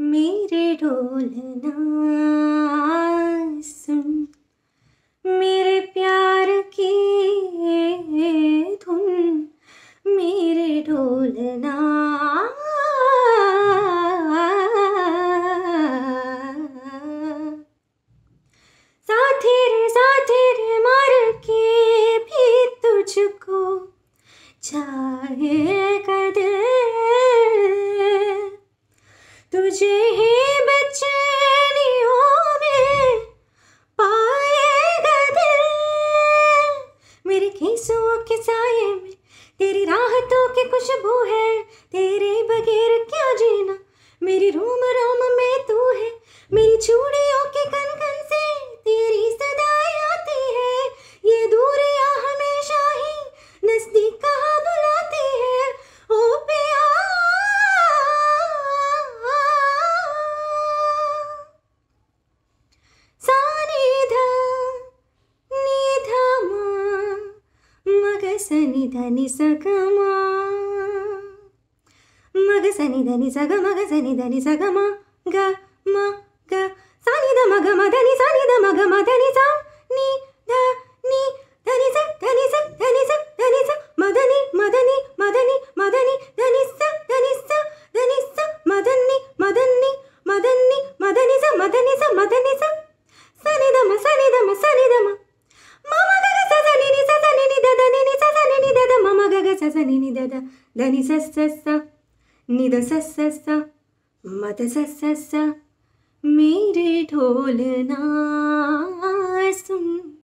मेरे ढोलना सुन मेरे प्यार की धुन मेरे ढोलना साथी रे साथी रे मार के भी तुझको चाहे आंसुओं के साये में तेरी राहतों की खुशबू है तेरे बगैर क्या जीना मेरी रोम रोम में तू है मेरी चूड़ी సని ధని సగమా మగ సని ధని సగ మగ సని ధని సగమ గ మ గ సానిద మగ మదని సానిద మగ మదని సా ಸಸ ನಿನಿ ದದ ಧನಿ ಸಸ್ಸ ನಿದ ಸಸ್ಸ ಮತ ಸಸ್ಸ ಮೇರೆ ढोलना सुन